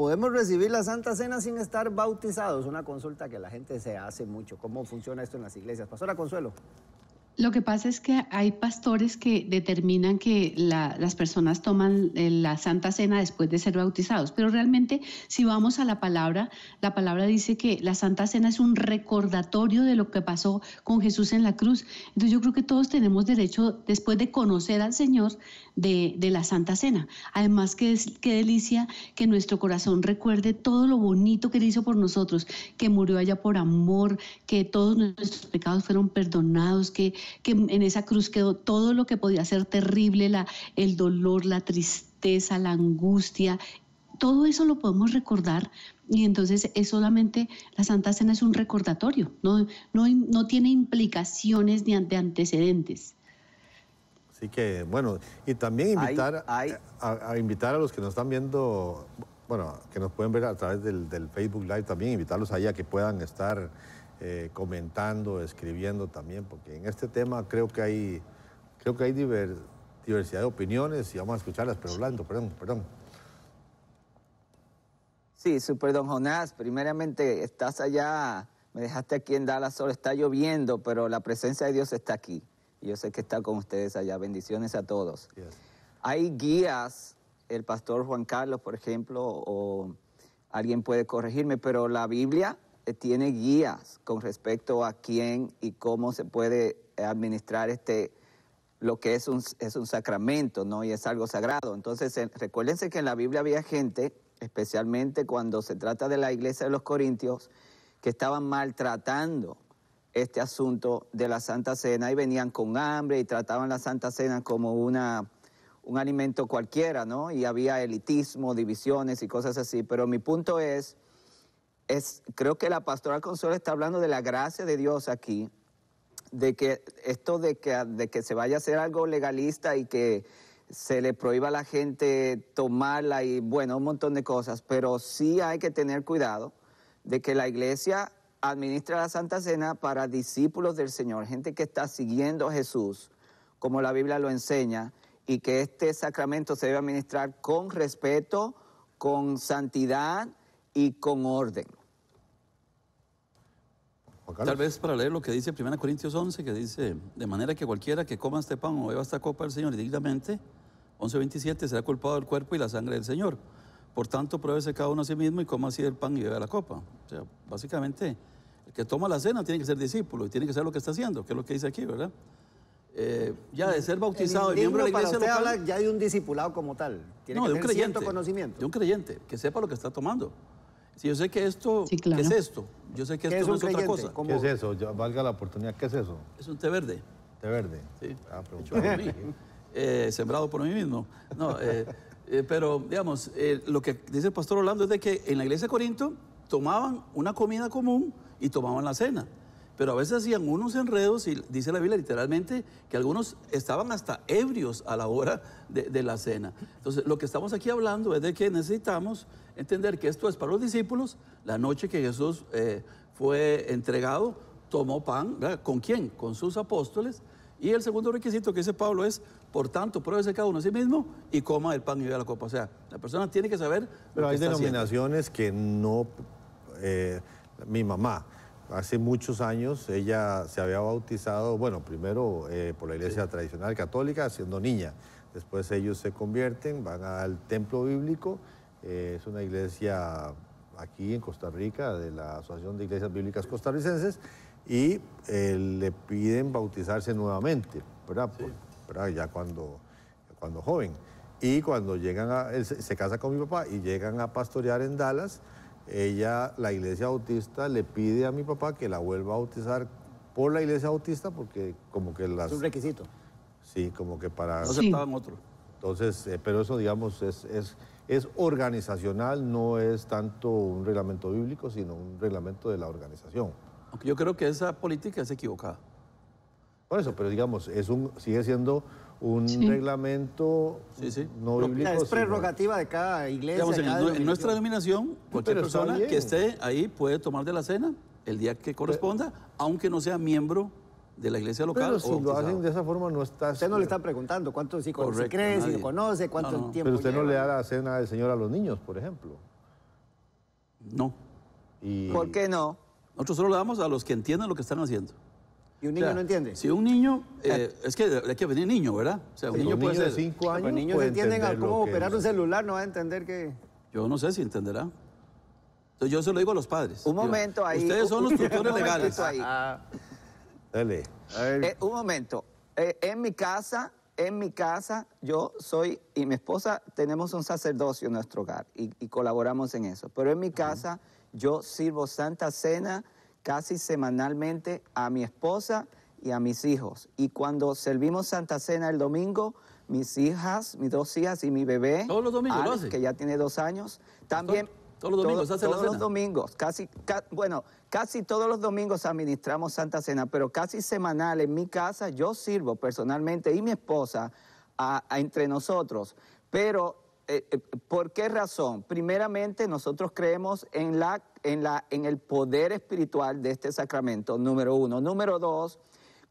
¿Podemos recibir la Santa Cena sin estar bautizados? Una consulta que la gente se hace mucho. ¿Cómo funciona esto en las iglesias? Pastora Consuelo. Lo que pasa es que hay pastores que determinan que las personas toman eh, la Santa Cena después de ser bautizados, pero realmente si vamos a la palabra, la palabra dice que la Santa Cena es un recordatorio de lo que pasó con Jesús en la cruz. Entonces yo creo que todos tenemos derecho, después de conocer al Señor, de, la Santa Cena. Además, que qué delicia que nuestro corazón recuerde todo lo bonito que Él hizo por nosotros, que murió allá por amor, que todos nuestros pecados fueron perdonados, que que en esa cruz quedó todo lo que podía ser terrible, la, el dolor, la tristeza, la angustia. Todo eso lo podemos recordar y entonces es solamente, la Santa Cena es un recordatorio, no, no, no tiene implicaciones ni ante antecedentes. Así que, bueno, y también invitar, A, invitar a los que nos están viendo, bueno, que nos pueden ver a través del, del Facebook Live, también invitarlos ahí a que puedan estar eh, comentando, escribiendo también, porque en este tema creo que hay, creo que hay diversidad de opiniones y vamos a escucharlas, pero hablando, perdón, perdón. Sí, super don Jonás, primeramente estás allá, me dejaste aquí en Dallas, solo está lloviendo, pero la presencia de Dios está aquí. yo sé que está con ustedes allá, bendiciones a todos. Hay guías, el pastor Juan Carlos, por ejemplo, o alguien puede corregirme, pero la Biblia eh, tiene guías con respecto a quién y cómo se puede eh, administrar este lo que es un, es un sacramento, ¿no? Y es algo sagrado. Entonces, recuérdense que en la Biblia había gente, especialmente cuando se trata de la iglesia de los Corintios, que estaban maltratando este asunto de la Santa Cena y venían con hambre y trataban la Santa Cena como una, un alimento cualquiera, ¿no? Y había elitismo, divisiones y cosas así. Pero mi punto es creo que la pastora consuelo está hablando de la gracia de Dios aquí, de que esto de que, de que se vaya a hacer algo legalista y que se le prohíba a la gente tomarla y bueno, un montón de cosas, pero sí hay que tener cuidado de que la iglesia administra la Santa Cena para discípulos del Señor, gente que está siguiendo a Jesús, como la Biblia lo enseña, y que este sacramento se debe administrar con respeto, con santidad y con orden. Tal vez para leer lo que dice 1 Corintios 11, que dice, de manera que cualquiera que coma este pan o beba esta copa del Señor dignamente, 11.27, será culpado del cuerpo y la sangre del Señor. Por tanto, pruébese cada uno a sí mismo y coma así el pan y beba la copa. O sea, básicamente, el que toma la cena tiene que ser discípulo y tiene que ser lo que está haciendo, que es lo que dice aquí, ¿verdad? Eh, ya de ser bautizado y miembro de la iglesia para usted habla ya de un discipulado como tal. Tiene no, que de un creyente, conocimiento. De un creyente, que sepa lo que está tomando. Si yo sé que esto, ¿qué es esto? Yo sé que esto es otra cosa. ¿Qué es eso? valga la oportunidad, ¿qué es eso? Es un té verde. Té verde. Sí. Ah, por mí, eh, sembrado por mí mismo. Eh, eh, pero digamos, lo que dice el pastor Orlando es de que en la iglesia de Corinto tomaban una comida común y tomaban la cena pero a veces hacían unos enredos y dice la Biblia literalmente que algunos estaban hasta ebrios a la hora de, la cena. Entonces, lo que estamos aquí hablando es de que necesitamos entender que esto es para los discípulos. La noche que Jesús eh, fue entregado, tomó pan, ¿con quién? Con sus apóstoles. Y el segundo requisito que dice Pablo es, por tanto, pruébese cada uno a sí mismo y coma el pan y beba la copa. O sea, la persona tiene que saber... Pero hay denominaciones que no... Eh, mi mamá, hace muchos años ella se había bautizado, bueno, primero eh, por la iglesia tradicional católica, siendo niña. Después ellos se convierten, van al templo bíblico. Eh, es una iglesia aquí en Costa Rica, de la Asociación de Iglesias Bíblicas Costarricenses, y eh, le piden bautizarse nuevamente, ¿verdad? Ya cuando, cuando joven. Y cuando llegan a, se casa con mi papá y llegan a pastorear en Dallas, ella, la iglesia bautista, le pide a mi papá que la vuelva a bautizar por la iglesia bautista porque como que las... Es un requisito. Sí, como que para... No aceptaban otro. Entonces, eh, pero eso, digamos, es, es, es, organizacional, no es tanto un reglamento bíblico, sino un reglamento de la organización. Aunque yo creo que esa política es equivocada. Por eso, pero digamos, es un, sigue siendo un reglamento no bíblico. Es prerrogativa de cada iglesia. en, nuestra denominación, cualquier persona que esté ahí puede tomar de la cena el día que corresponda, aunque no sea miembro de la iglesia local. Pero si lo hacen de esa forma no está... Usted no le está eh, preguntando cuánto si, se cree, si lo conoce, cuánto tiempo Pero usted no le da la cena del Señor a los niños, por ejemplo. No. ¿Por qué no? Nosotros solo le damos a los que entiendan lo que están haciendo. Y un niño no entiende. Si un niño, eh, es que hay que venir niño, ¿verdad? O sea, un niño, un puede ser, de 5 años. un niño no entiende cómo operar un celular, no va a entender que. Yo no sé si entenderá. Entonces yo se lo digo a los padres. Un momento ahí. Ustedes son los tutores legales. Ah, dale. Eh, un momento. Eh, en mi casa, en mi casa, yo soy y mi esposa tenemos un sacerdocio en nuestro hogar y, colaboramos en eso. Pero en mi casa, yo sirvo Santa Cena casi semanalmente a mi esposa y a mis hijos. Y cuando servimos Santa Cena el domingo, mis hijas, mis dos hijas y mi bebé, todos los domingos, que ya tiene dos años, también... todos los domingos, hace la cena? los domingos, casi, bueno, casi todos los domingos administramos Santa Cena, pero casi semanal en mi casa yo sirvo personalmente y mi esposa entre nosotros. Pero eh, eh, ¿Por qué razón? Primeramente, nosotros creemos en, la, en, la, en el poder espiritual de este sacramento, número uno. Número dos,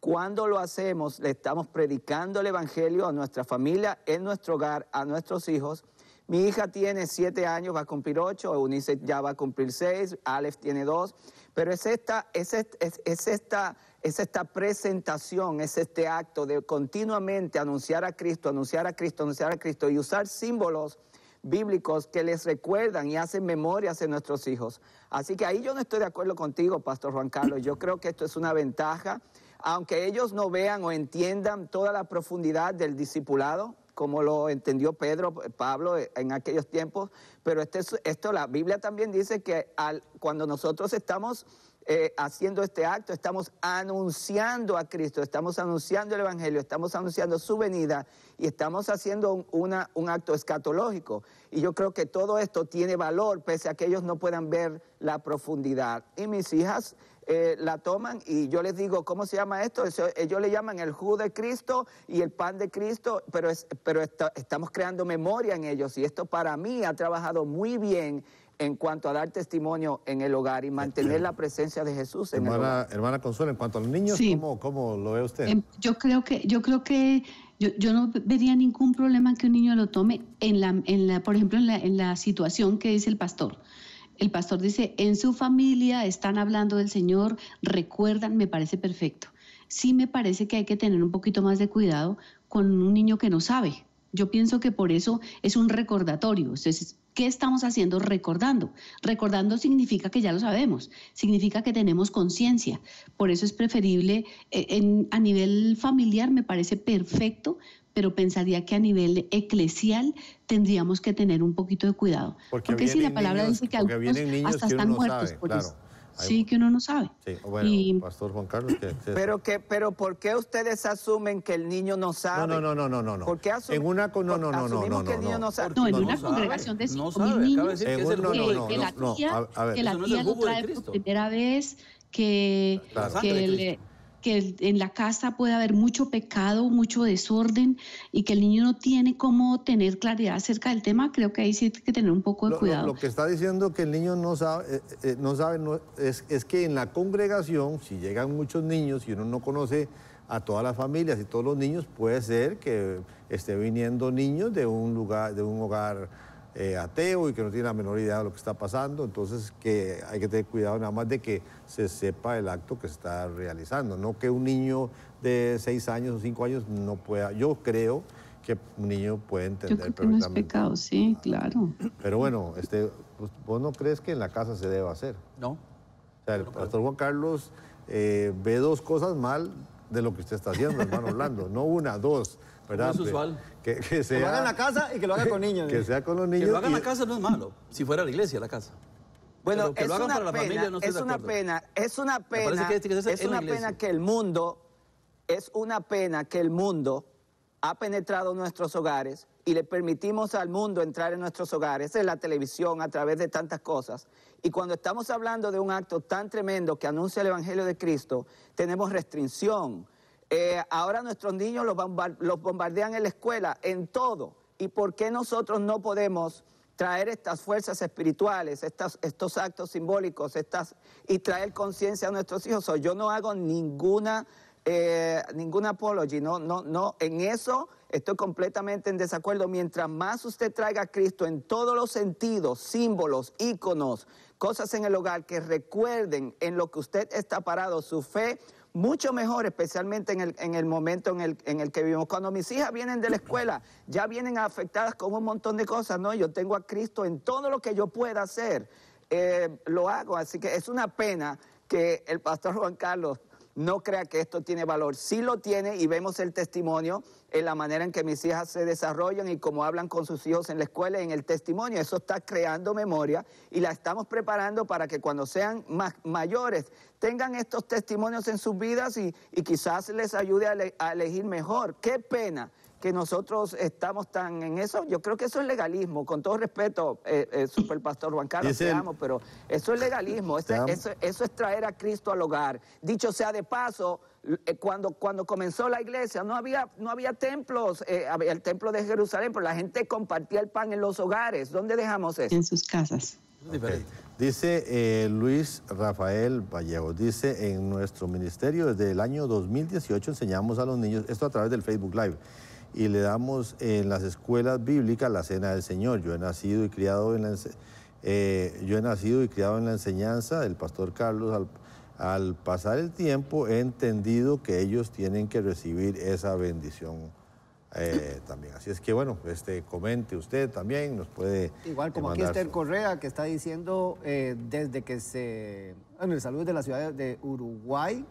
cuando lo hacemos, le estamos predicando el Evangelio a nuestra familia, en nuestro hogar, a nuestros hijos. Mi hija tiene siete años, va a cumplir ocho, Eunice ya va a cumplir seis, Aleph tiene dos, pero es esta, es, es esta, es esta presentación, es este acto de continuamente anunciar a Cristo, anunciar a Cristo, anunciar a Cristo y usar símbolos bíblicos que les recuerdan y hacen memorias en nuestros hijos. Así que ahí yo no estoy de acuerdo contigo, Pastor Juan Carlos. Yo creo que esto es una ventaja, aunque ellos no vean o entiendan toda la profundidad del discipulado, como lo entendió Pedro, Pablo eh, en aquellos tiempos, pero este, esto la Biblia también dice que al, cuando nosotros estamos eh, haciendo este acto, estamos anunciando a Cristo, estamos anunciando el Evangelio, estamos anunciando su venida y estamos haciendo una, un, acto escatológico. Y yo creo que todo esto tiene valor, pese a que ellos no puedan ver la profundidad. Y mis hijas eh, la toman y yo les digo, ¿cómo se llama esto? Eso, ellos le llaman el jugo de Cristo y el pan de Cristo, pero, pero estamos creando memoria en ellos y esto para mí ha trabajado muy bien en cuanto a dar testimonio en el hogar y mantener la presencia de Jesús en hermana, Hermana Consuelo, en cuanto a los niños, ¿cómo, lo ve usted? Em, yo creo que, yo creo que yo, yo, no vería ningún problema que un niño lo tome en la, en la, por ejemplo, en la, en la situación que dice el pastor. El pastor dice, en su familia están hablando del Señor, recuerdan, me parece perfecto. Sí me parece que hay que tener un poquito más de cuidado con un niño que no sabe. Yo pienso que por eso es un recordatorio. Entonces, ¿Qué estamos haciendo? Recordando. Recordando significa que ya lo sabemos, significa que tenemos conciencia. Por eso es preferible, eh, a nivel familiar me parece perfecto, pero pensaría que a nivel eclesial tendríamos que tener un poquito de cuidado. Porque, si la palabra dice que algunos hasta están muertos por eso. Sí, que uno no sabe. Sí, bueno, Pastor Juan Carlos. pero, pero ¿por qué ustedes asumen que el niño no sabe? No, no, no, no, no. no. ¿Por qué asumen? En una, no, no, no, no, que el niño no sabe. No, en una congregación de 5.000 niños, que, la tía, lo trae por primera vez, que, que, le, que en la casa puede haber mucho pecado, mucho desorden y que el niño no tiene cómo tener claridad acerca del tema, creo que ahí sí hay que tener un poco de cuidado. Lo, que está diciendo que el niño no sabe, eh, eh, no sabe es, es que en la congregación, si llegan muchos niños y uno no conoce a todas las familias y todos los niños, puede ser que esté viniendo niños de un lugar, de un hogar eh, ateo y que no tiene la menor idea de lo que está pasando, entonces que hay que tener cuidado nada más de que se sepa el acto que se está realizando, no que un niño de seis años o cinco años no pueda, yo creo que un niño puede entender perfectamente. No es pecado, sí, claro. Pero bueno, este, pues, vos no crees que en la casa se deba hacer. No. O sea, el pastor Juan Carlos eh, ve dos cosas mal de lo que usted está haciendo, hermano Orlando, no una, dos es usual. Que, lo haga en la casa y que lo haga con niños. Que sea con los niños. Que lo haga en la casa no es malo, si fuera la iglesia la casa. Bueno, que es lo una para pena, familia es una pena, es una pena, que es una pena que el mundo, es una pena que el mundo ha penetrado nuestros hogares y le permitimos al mundo entrar en nuestros hogares, en la televisión, a través de tantas cosas. Y cuando estamos hablando de un acto tan tremendo que anuncia el Evangelio de Cristo, tenemos restricción, eh, ahora nuestros niños los, los bombardean en la escuela, en todo. ¿Y por qué nosotros no podemos traer estas fuerzas espirituales, estos actos simbólicos, estas, y traer conciencia a nuestros hijos. yo no hago ninguna, eh, ninguna apology, no, no, no, en eso estoy completamente en desacuerdo. Mientras más usted traiga a Cristo en todos los sentidos, símbolos, íconos, cosas en el hogar que recuerden en lo que usted está parado, su fe, mucho mejor, especialmente en el, momento en el, en el, que vivimos. Cuando mis hijas vienen de la escuela, ya vienen afectadas con un montón de cosas, ¿no? Yo tengo a Cristo en todo lo que yo pueda hacer, eh, lo hago, así que es una pena que el pastor Juan Carlos no crea que esto tiene valor. Sí lo tiene y vemos el testimonio en la manera en que mis hijas se desarrollan y cómo hablan con sus hijos en la escuela, en el testimonio. Eso está creando memoria y la estamos preparando para que cuando sean más mayores tengan estos testimonios en sus vidas y, quizás les ayude a elegir mejor. Qué pena que nosotros estamos tan en eso. Yo creo que eso es legalismo, con todo respeto, super eh, pastor eh, superpastor Juan Carlos, te pero eso es legalismo, eso, es traer a Cristo al hogar. Dicho sea de paso, eh, cuando, cuando comenzó la iglesia no había, no había templos, el templo de Jerusalén, pero la gente compartía el pan en los hogares. ¿Dónde dejamos eso? En sus casas. Dice Luis Rafael Vallejo, dice en nuestro ministerio desde el año 2018 enseñamos a los niños, esto a través del Facebook Live, y le damos en las escuelas bíblicas la cena del Señor. Yo he nacido y criado en la, eh, yo he nacido y criado en la enseñanza del pastor Carlos. Al, pasar el tiempo he entendido que ellos tienen que recibir esa bendición. Eh, también. Así es que bueno, este, comente usted también, nos puede. Igual como aquí está el Correa que está diciendo eh, desde que se. En el salud de la ciudad de Uruguay,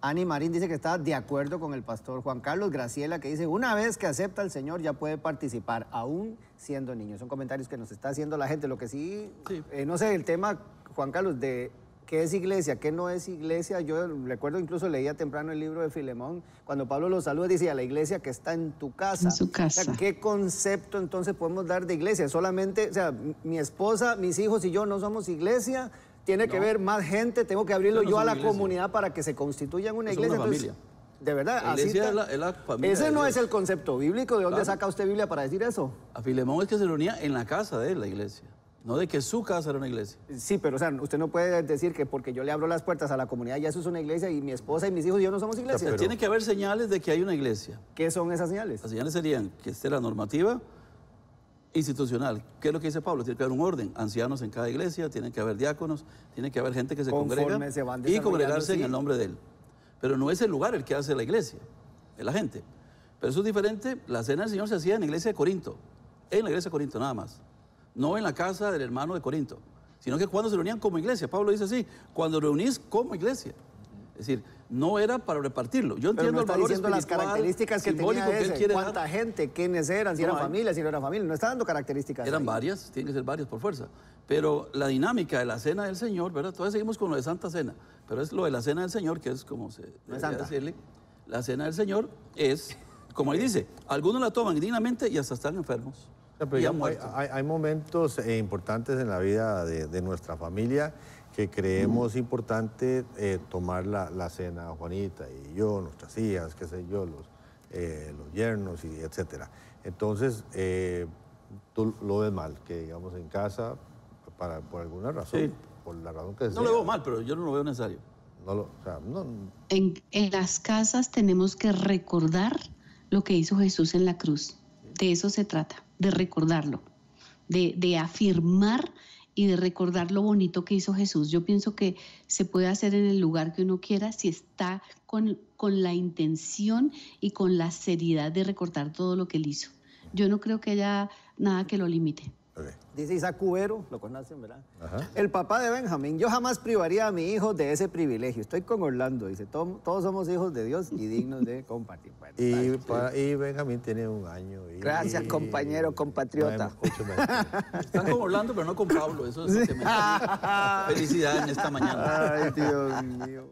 Ani Marín dice que está de acuerdo con el pastor Juan Carlos Graciela, que dice, una vez que acepta al Señor ya puede participar, aún siendo niño. Son comentarios que nos está haciendo la gente. Lo que sí, eh, no sé, el tema, Juan Carlos, de qué es iglesia, qué no es iglesia. Yo recuerdo incluso leía temprano el libro de Filemón, cuando Pablo lo saluda, dice a la iglesia que está en tu casa. En su casa. ¿Qué concepto entonces podemos dar de iglesia? Solamente, o sea, mi esposa, mis hijos y yo no somos iglesia, tiene que haber más gente, tengo que abrirlo yo a la comunidad para que se constituyan una iglesia. Una de verdad, la Ese no es el concepto bíblico. ¿De dónde saca usted Biblia para decir eso? A Filemón es que se reunía en la casa de la iglesia. No de que su casa era una iglesia. Sí, pero usted no puede decir que porque yo le abro las puertas a la comunidad ya eso es una iglesia y mi esposa y mis hijos y yo no somos iglesias. Tiene que haber señales de que hay una iglesia. ¿Qué son esas señales? Las señales serían que esté la normativa, institucional. ¿Qué es lo que dice Pablo? Tiene que haber un orden. Ancianos en cada iglesia, tienen que haber diáconos, tiene que haber gente que se congrega y congregarse en el nombre de Él. Pero no es el lugar el que hace la iglesia, es la gente. Pero eso es diferente. La cena del Señor se hacía en la iglesia de Corinto, en la iglesia de Corinto nada más, no en la casa del hermano de Corinto, sino que cuando se reunían como iglesia. Pablo dice así: cuando reunís como iglesia. Es decir, no era para repartirlo. Yo entiendo no está el valor diciendo las características que tenía ese, cuánta gente, quiénes eran, si eran familias, si no eran familias, no está dando características. Eran varias, tienen que ser varias por fuerza. Pero la dinámica de la cena del Señor, ¿verdad? Todavía seguimos con lo de Santa Cena, pero es lo de la cena del Señor, que es como se debe La cena del Señor es, como él dice, algunos la toman dignamente y hasta están enfermos. hay, momentos eh, importantes en la vida de nuestra familia que creemos importante eh, tomar la, la, cena Juanita y yo, nuestras hijas, qué sé yo, los, eh, los yernos, y etcétera Entonces, eh, tú lo ves mal, que digamos en casa, para, por alguna razón, por la razón que No lo veo mal, pero yo no lo veo necesario. en, en las casas tenemos que recordar lo que hizo Jesús en la cruz. De eso se trata, de recordarlo, de, de afirmar y de recordar lo bonito que hizo Jesús. Yo pienso que se puede hacer en el lugar que uno quiera si está con, la intención y con la seriedad de recordar todo lo que él hizo. Yo no creo que haya nada que lo limite. Dice Isaac Cubero, lo conocen, ¿verdad? El papá de Benjamín, yo jamás privaría a mi hijo de ese privilegio. Estoy con Orlando, dice, todos, somos hijos de Dios y dignos de compartir. y, Benjamín tiene un año. Gracias, compañero, compatriota. Están con Orlando, pero no con Pablo, eso es lo en esta mañana. Ay, Dios mío.